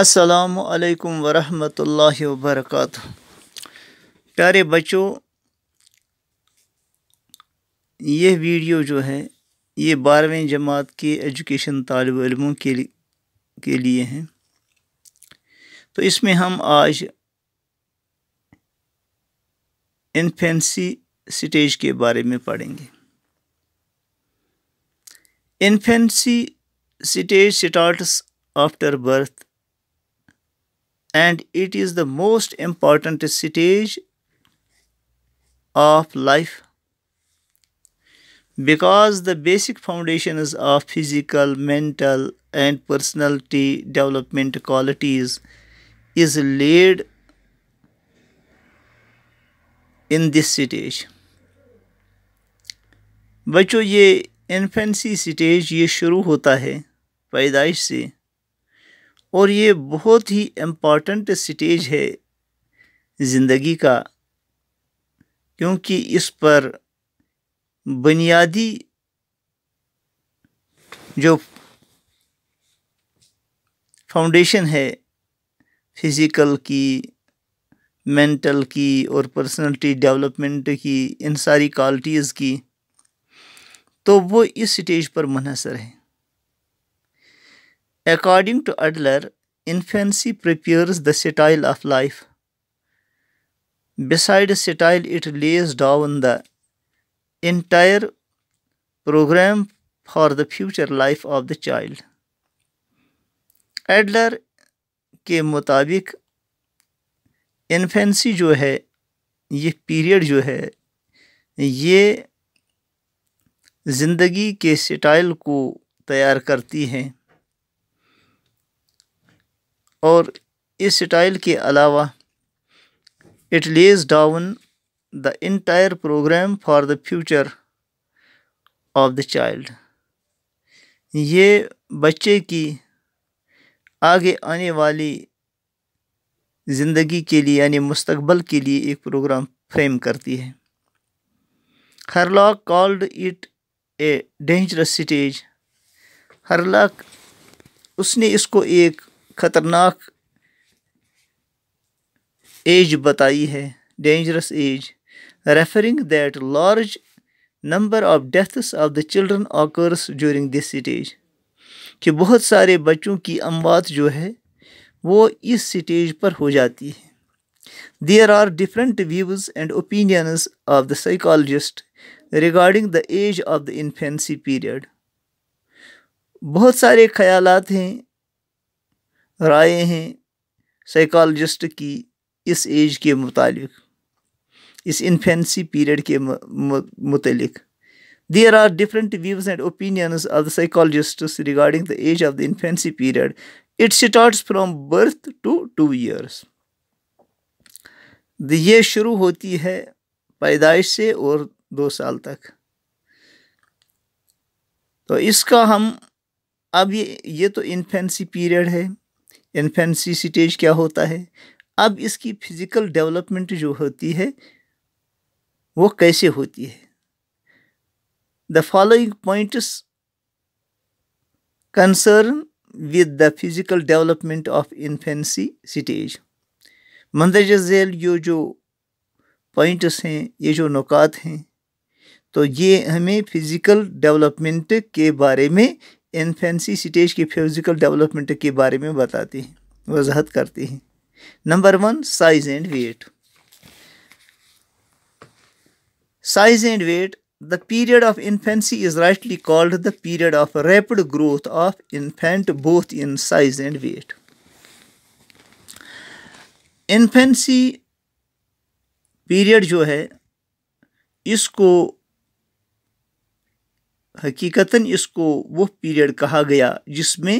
असलकम वरहमतुल्लाह वबरकत प्यारे बच्चों यह वीडियो जो है ये बारहवीं जमात के एजुकेशन तालब इलमों के लिए के लिए हैं तो इसमें हम आज इन्फेंसी स्टेज के बारे में पढ़ेंगे infancy stage starts after birth and it is the most important stage of life because the basic foundations of physical, mental and personality development qualities is laid in this stage. बच्चों ये infancy stage ये शुरू होता है पैदाइश से और ये बहुत ही इम्पॉर्टेंट स्टेज है ज़िंदगी का क्योंकि इस पर बुनियादी जो फाउंडेशन है फिज़िकल की मेंटल की और पर्सनालिटी डेवलपमेंट की इन सारी क्वालिटीज़ की तो वो इस स्टेज पर मुनसर है According to Adler, infancy prepares the settle of life. Besides settle, it lays down the entire program for the future life of the child. Adler के मुताबिक infancy जो है ये period जो है ये ज़िंदगी के स्टाइल को तैयार करती है और इस स्टाइल के अलावा it lays down the entire program for the future of the child ये बच्चे की आगे आने वाली ज़िंदगी के लिए यानी मुस्तबल के लिए एक प्रोग्राम फ्रेम करती है Hurlock called it a dangerous stage Hurlock उसने इसको एक ख़तरनाक एज बताई है dangerous age referring that large number of deaths of the children occurs during this stage कि बहुत सारे बच्चों की अमवात जो है वो इस स्टेज पर हो जाती है there are different views and opinions of the psychologist regarding the age of the infancy period बहुत सारे ख्यालात हैं राय हैं साइकोलॉजिस्ट की इस एज के मुतालिक इस इन्फेंसी पीरियड के मुतालिक there are different views and opinions of the psychologist regarding the age of the infancy period it starts from birth to two years ये शुरू होती है पैदाइश से और दो साल तक तो इसका हम अब ये ये तो इन्फेंसी पीरियड है इन्फेंसी स्टेज क्या होता है अब इसकी फिज़िकल डेवलपमेंट जो होती है वो कैसे होती है the following points concern with the physical development of infancy stage मंदरज झेल ये जो पॉइंट्स हैं ये जो नुकात हैं तो ये हमें फिज़िकल डेवलपमेंट के बारे में इन्फेंसी स्टेज के फिजिकल डेवलपमेंट के बारे में बताती हैं वजाहत करती हैं number one size and weight size and weight the period of infancy is rightly called the period of rapid growth of infant both in size and weight infancy period जो है इसको हकीकता इसको वो पीरियड कहा गया जिसमें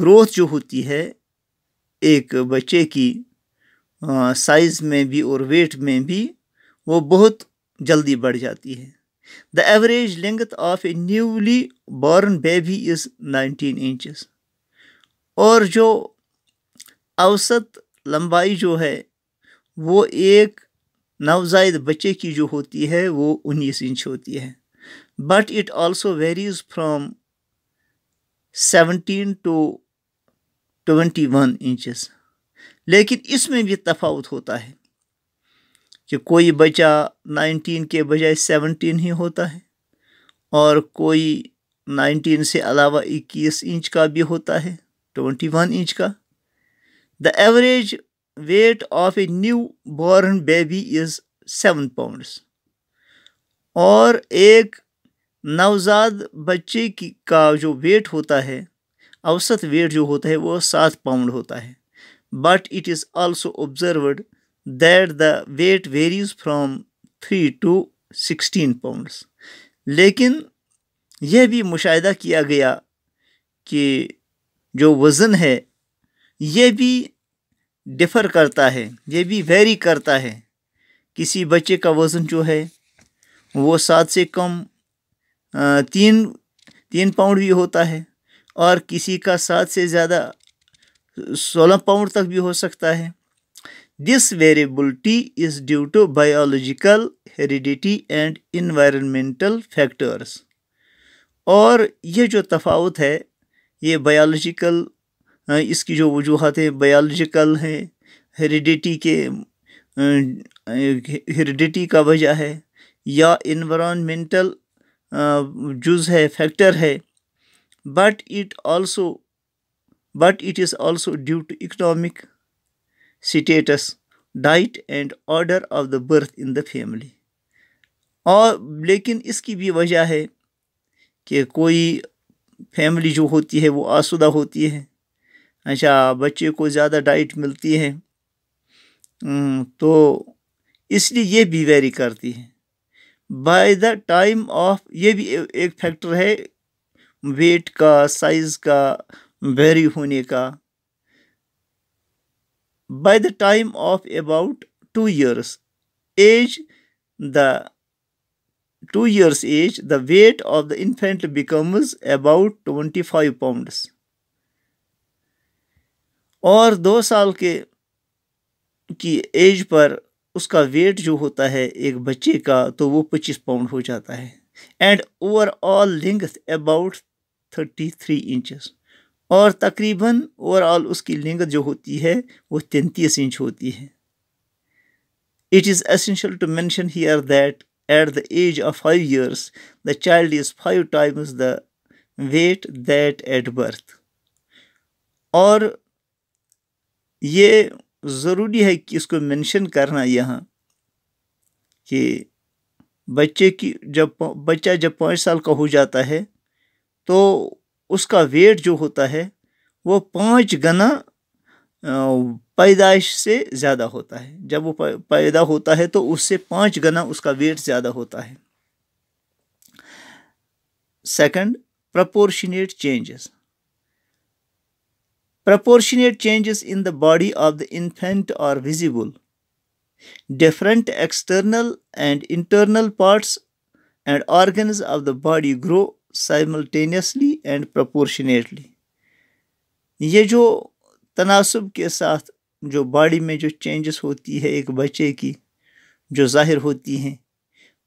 ग्रोथ जो होती है एक बच्चे की साइज़ में भी और वेट में भी वो बहुत जल्दी बढ़ जाती है the average length of a newly born baby is nineteen inches और जो औसत लंबाई जो है वो एक नवजायद बच्चे की जो होती है वो उन्नीस इंच होती है but it also varies from 17 to 21 inches लेकिन इसमें भी तफावत होता है कि कोई बच्चा 19 के बजाय 17 ही होता है और कोई 19 से अलावा 21 इंच का भी होता है 21 इंच का the average weight of a new born baby is seven pounds और एक नवजात बच्चे की का जो वेट होता है औसत वेट जो होता है वो सात पाउंड होता है but it is also observed that the weight varies from three to sixteen pounds लेकिन यह भी मुशाह किया गया कि जो वज़न है यह भी डिफ़र करता है यह भी वेरी करता है किसी बच्चे का वज़न जो है वो सात से कम तीन तीन पाउंड भी होता है और किसी का सात से ज़्यादा सोलह पाउंड तक भी हो सकता है this variability is due to biological heredity and environmental factors और यह जो तफावत है ये बायोलॉजिकल इसकी जो वजूहत है बायोलॉजिकल है हेरिडिटी के हेरिडिटी का वजह है या इन्वामेंटल जुज़ है फैक्टर है but it also but it is also due to economic status diet and order of the birth in the family और लेकिन इसकी भी वजह है कि कोई फैमिली जो होती है वो आसुदा होती है अच्छा बच्चे को ज़्यादा डाइट मिलती है तो इसलिए ये भी वेरी करती है बाय द टाइम ऑफ ये भी एक फैक्टर है वेट का साइज़ का वेरी होने का by the time of about two years age the two years age the weight of the infant becomes about twenty five pounds और दो साल के की एज पर उसका वेट जो होता है एक बच्चे का तो वो पच्चीस पाउंड हो जाता है and overall length about thirty three inches और तकरीबन ओवरऑल उसकी लेंथ जो होती है वो तैंतीस इंच होती है it is essential to mention here that at the age of five years the child is five times the weight that at birth और ये ज़रूरी है कि इसको मेंशन करना यहाँ कि बच्चे की जब बच्चा जब पाँच साल का हो जाता है तो उसका वेट जो होता है वो पाँच गना पैदाइश से ज़्यादा होता है जब वो पैदा होता है तो उससे पाँच गना उसका वेट ज़्यादा होता है second proportionate changes Proportionate changes in the body of the infant are visible. Different external and internal parts and organs of the body grow simultaneously and proportionately. ये जो तनासब के साथ जो बॉडी में जो चेंजेस होती है एक बच्चे की जो ज़ाहिर होती हैं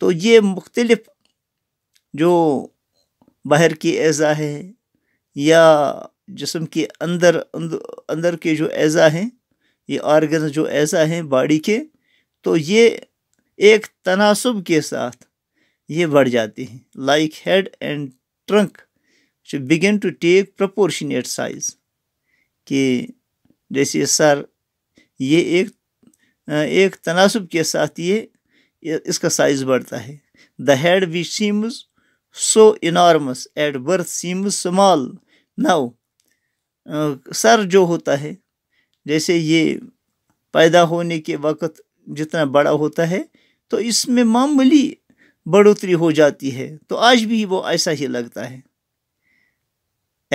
तो ये मुख्तलफ़ जो बाहर की अज़ा है या जिसम के अंदर अंदर के जो अज़ा हैं ये आर्गन जो अज़ा हैं बॉडी के तो ये एक तनासब के साथ ये बढ़ जाते हैं लाइक हेड एंड ट्रंक जो begin to take proportionate size कि जैसे सर ये एक एक तनासब के साथ ये इसका साइज़ बढ़ता है the head which seems so enormous at birth seems small now सर जो होता है जैसे ये पैदा होने के वक़्त जितना बड़ा होता है तो इसमें मामूली बढ़ोतरी हो जाती है तो आज भी वो ऐसा ही लगता है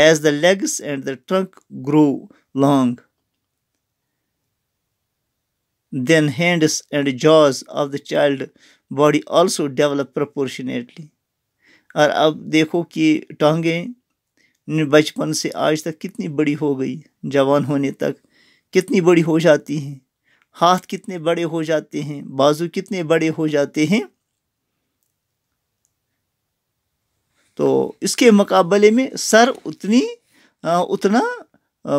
as the legs and the trunk grow long then hands and jaws of the child body also develop proportionately और अब देखो कि टांगें बचपन से आज तक कितनी बड़ी हो गई जवान होने तक कितनी बड़ी हो जाती हैं हाथ कितने बड़े हो जाते हैं बाजू कितने बड़े हो जाते हैं तो इसके मुकाबले में सर उतनी उतना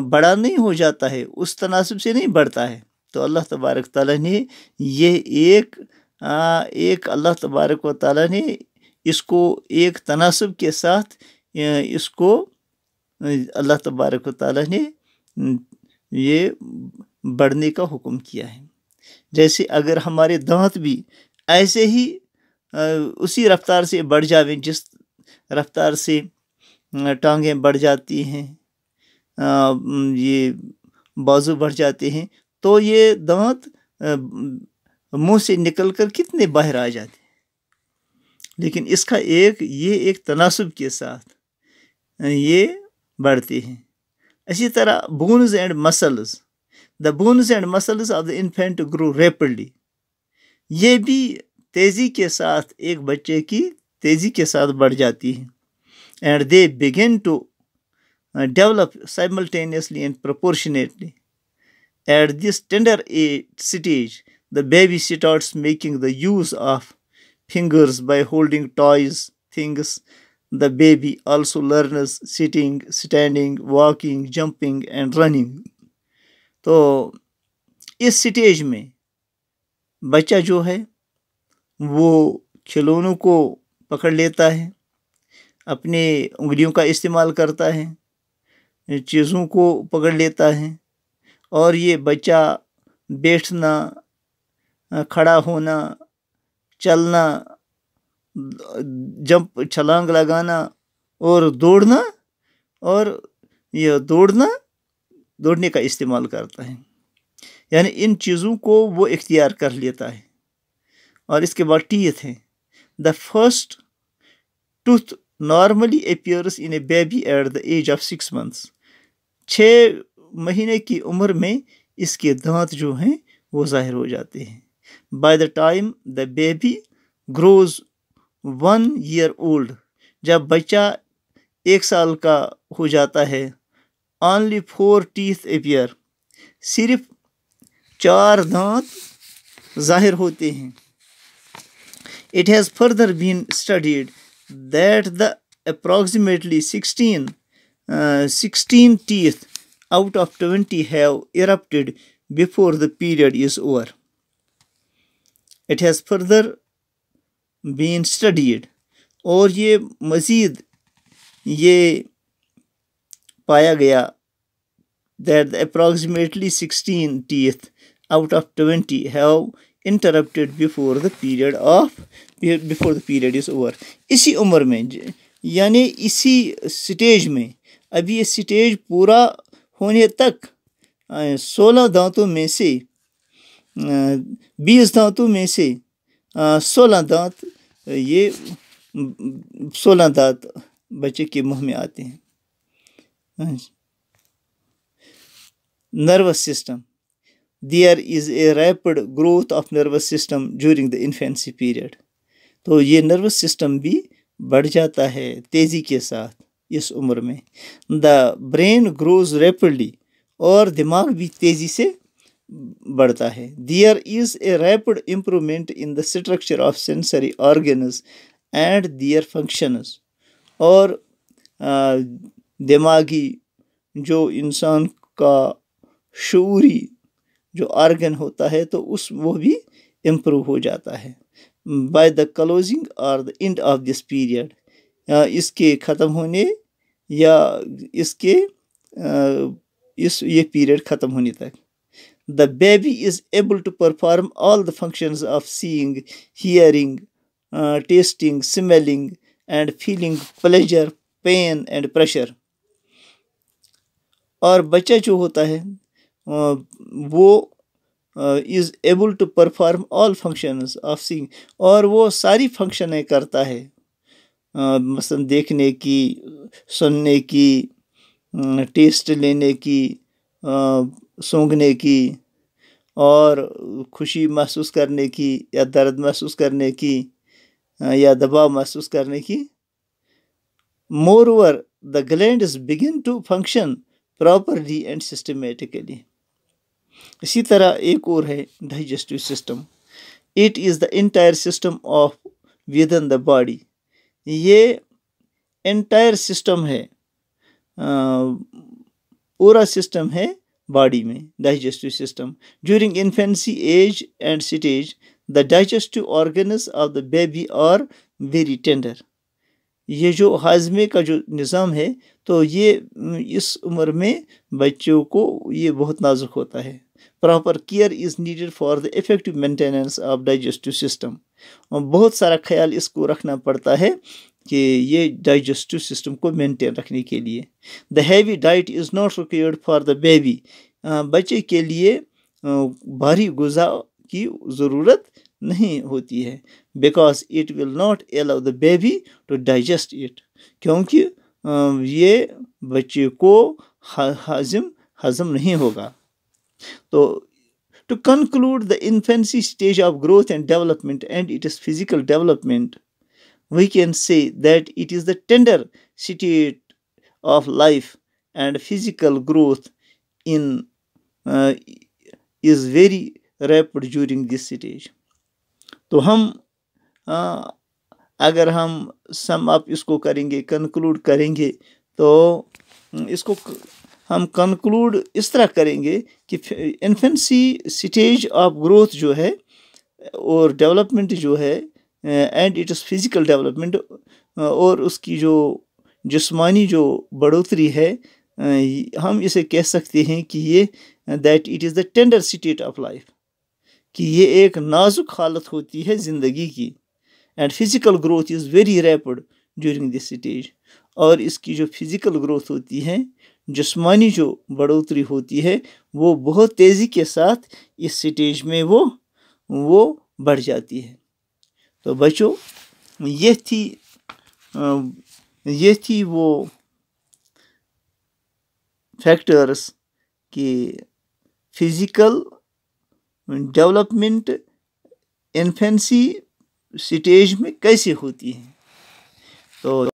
बड़ा नहीं हो जाता है उस तनासब से नहीं बढ़ता है तो अल्लाह तबारक ताली ने ये एक आ, एक अल्लाह तबारक व ताली ने इसको एक तनासब के साथ इसको अल्लाह तबारक ताली ने ये बढ़ने का हुक्म किया है जैसे अगर हमारे दांत भी ऐसे ही उसी रफ्तार से बढ़ जावे जिस रफ्तार से टांगें बढ़ जाती हैं ये बाजू बढ़ जाते हैं तो ये दांत मुंह से निकल कर कितने बाहर आ जाते हैं लेकिन इसका एक ये एक तनासब के साथ ये बढ़ती है इसी तरह bones and muscles the bones and muscles of the infant grow rapidly ये भी तेज़ी के साथ एक बच्चे की तेज़ी के साथ बढ़ जाती है and they begin to develop simultaneously and proportionately at this tender age stage the baby start making the use of fingers by holding toys things The baby also learns sitting, standing, walking, jumping and running. तो इस stage में बच्चा जो है वो खिलौनों को पकड़ लेता है अपने उंगलियों का इस्तेमाल करता है चीज़ों को पकड़ लेता है और ये बच्चा बैठना खड़ा होना चलना जंप छलांग लगाना और दौड़ना और यह दौड़ना दौड़ने का इस्तेमाल करता है यानी इन चीज़ों को वो इख्तियार कर लेता है और इसके बाद टीथ है the first tooth normally appears in a baby at the age of six months छः महीने की उम्र में इसके दांत जो हैं वो ज़ाहिर हो जाते हैं by the time the baby grows one year old जब बच्चा एक साल का हो जाता है ओनली फोर टीथ अपियर सिर्फ चार दांत जाहिर होते हैं it has further been studied that the approximately sixteen sixteen teeth out of twenty have erupted before the period is over it has further been studied और ये मज़ीद ये पाया गया that approximately sixteen teeth out of twenty have interrupted before the period of before the period is over इसी उम्र में यानि इसी स्टेज में अभी ये स्टेज पूरा होने तक सोलह दांतों में से बीस दांतों में से हाँ, सोलह दांत ये सोलह दांत बच्चे के मुंह में आते हैं nervous system there is a rapid growth of nervous system during the infancy period तो ये नर्वस सिस्टम भी बढ़ जाता है तेज़ी के साथ इस उम्र में द ब्रेन ग्रोज रैपिडली और दिमाग भी तेज़ी से बढ़ता है there is a rapid improvement in the structure of sensory organs and their functions और दिमागी जो इंसान का शूरी जो आर्गन होता है तो उस वो भी इम्प्रूव हो जाता है बाय द क्लोजिंग और the end of this period इसके ख़त्म होने या इसके इस ये पीरियड ख़त्म होने तक the baby is able to perform all the functions of seeing, hearing, uh, tasting, smelling, and feeling pleasure, pain, and pressure. और बच्चा जो होता है वो is able to perform all functions of sing और वो सारी फंक्शनें करता है मसलन देखने की सुनने की टेस्ट लेने की सूंघने की और खुशी महसूस करने की या दर्द महसूस करने की या दबाव महसूस करने की moreover the gland begin to function properly and systematically इसी तरह एक और है digestive system it is the entire system of within the body ये इंटायर सिस्टम है पूरा सिस्टम है बॉडी में digestive system during infancy age and stage the digestive organs of the baby are very tender ये जो हाजमे का जो निज़ाम है तो ये इस उम्र में बच्चों को ये बहुत नाजुक होता है proper care is needed for the effective maintenance of digestive system बहुत सारा ख्याल इसको रखना पड़ता है कि ये डाइजेस्टिव सिस्टम को मेंटेन रखने के लिए the heavy diet is not required for the baby बच्चे के लिए भारी गुजा की ज़रूरत नहीं होती है because it will not allow the baby to digest it क्योंकि ये बच्चे को हजम हजम नहीं होगा तो to conclude the infancy stage of growth and development and it is physical development we can say that it is the tender state of life and physical growth in uh, is very rapid during this stage तो हम आ, अगर हम sum up इसको करेंगे conclude करेंगे तो इसको हम कंक्लूड इस तरह करेंगे कि इन्फेंसी स्टेज ऑफ ग्रोथ जो है और डेवलपमेंट जो है एंड इट्स फिज़िकल डेवलपमेंट और उसकी जो जिसमानी जो बढ़ोतरी है uh, हम इसे कह सकते हैं कि ये that it is the tender state of life कि ये एक नाजुक हालत होती है ज़िंदगी की and physical growth is very rapid during this stage और इसकी जो फिज़िकल ग्रोथ होती है जिसमानी जो बढ़ोतरी होती है वो बहुत तेज़ी के साथ इस स्टेज में वो वो बढ़ जाती है तो बच्चों ये थी ये थी वो फैक्टर्स कि फिज़िकल डेवलपमेंट इन्फेंसी स्टेज में कैसे होती है तो